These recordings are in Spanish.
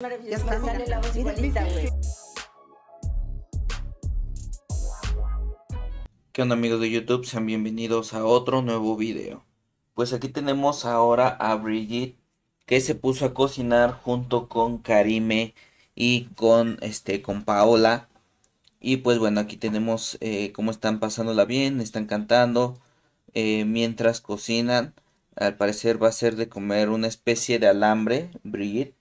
la voz ¿Qué onda amigos de YouTube? Sean bienvenidos a otro nuevo video. Pues aquí tenemos ahora a Brigitte que se puso a cocinar junto con Karime y con este con Paola. Y pues bueno, aquí tenemos eh, cómo están pasándola bien, están cantando eh, mientras cocinan. Al parecer va a ser de comer una especie de alambre, Brigitte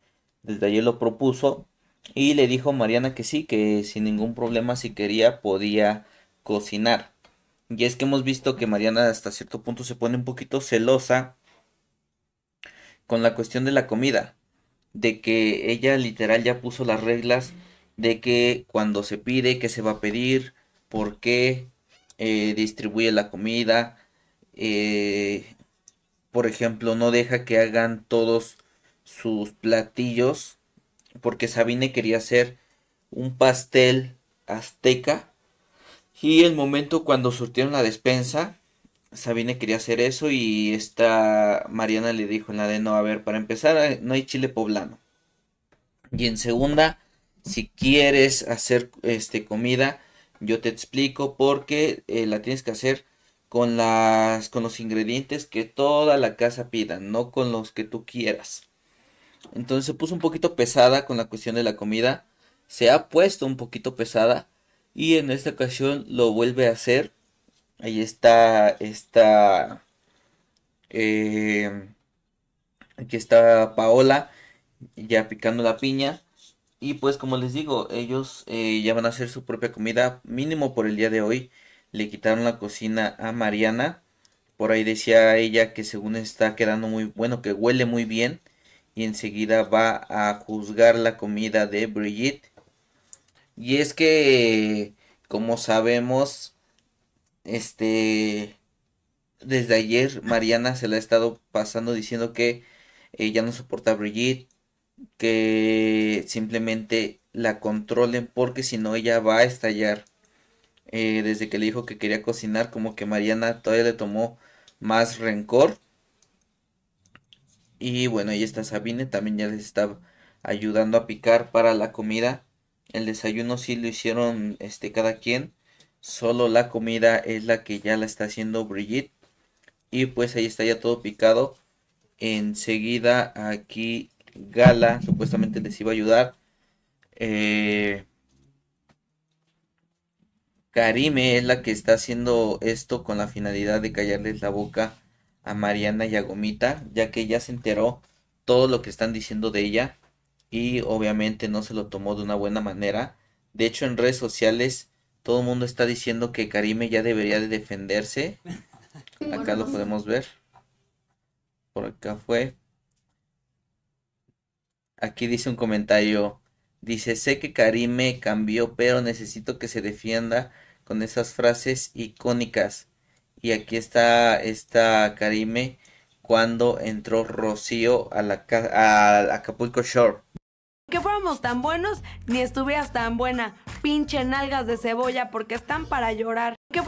desde ayer lo propuso y le dijo Mariana que sí, que sin ningún problema si quería podía cocinar. Y es que hemos visto que Mariana hasta cierto punto se pone un poquito celosa con la cuestión de la comida. De que ella literal ya puso las reglas de que cuando se pide, qué se va a pedir, por qué eh, distribuye la comida. Eh, por ejemplo, no deja que hagan todos sus platillos porque Sabine quería hacer un pastel azteca y el momento cuando surtieron la despensa Sabine quería hacer eso y esta Mariana le dijo en la de no, a ver, para empezar eh, no hay chile poblano. Y en segunda, si quieres hacer este comida, yo te explico porque eh, la tienes que hacer con las con los ingredientes que toda la casa pida, no con los que tú quieras. Entonces se puso un poquito pesada con la cuestión de la comida. Se ha puesto un poquito pesada. Y en esta ocasión lo vuelve a hacer. Ahí está. Está. Eh, aquí está Paola. Ya picando la piña. Y pues como les digo, ellos eh, ya van a hacer su propia comida. Mínimo por el día de hoy. Le quitaron la cocina a Mariana. Por ahí decía ella que según está quedando muy bueno, que huele muy bien y enseguida va a juzgar la comida de Brigitte. Y es que, como sabemos, este, desde ayer Mariana se la ha estado pasando diciendo que ella no soporta a Brigitte, que simplemente la controlen porque si no ella va a estallar. Eh, desde que le dijo que quería cocinar, como que Mariana todavía le tomó más rencor. Y bueno, ahí está Sabine, también ya les está ayudando a picar para la comida. El desayuno sí lo hicieron este, cada quien. Solo la comida es la que ya la está haciendo Brigitte. Y pues ahí está ya todo picado. Enseguida aquí Gala supuestamente les iba a ayudar. Eh, Karime es la que está haciendo esto con la finalidad de callarles la boca a Mariana y a Gomita, ya que ya se enteró todo lo que están diciendo de ella y obviamente no se lo tomó de una buena manera. De hecho, en redes sociales todo el mundo está diciendo que Karime ya debería de defenderse. Acá lo podemos ver. Por acá fue. Aquí dice un comentario. Dice, sé que Karime cambió, pero necesito que se defienda con esas frases icónicas. Y aquí está esta Karime cuando entró Rocío a la a Acapulco Shore. Que fuéramos tan buenos, ni estuvieras tan buena. Pinche nalgas de cebolla porque están para llorar. Que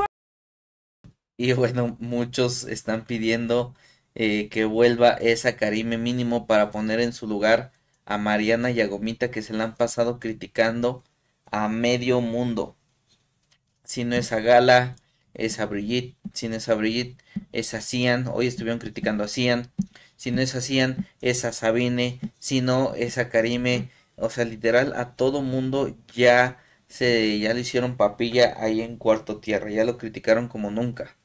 y bueno, muchos están pidiendo eh, que vuelva esa Karime mínimo para poner en su lugar a Mariana y a Gomita que se la han pasado criticando a medio mundo. Si no es a Gala, esa a Brigitte, si no es a Brigitte, es a Cian, hoy estuvieron criticando a Cian, si no es a Cian, es a Sabine, si no es a Karime, o sea, literal a todo mundo ya se ya le hicieron papilla ahí en cuarto tierra, ya lo criticaron como nunca.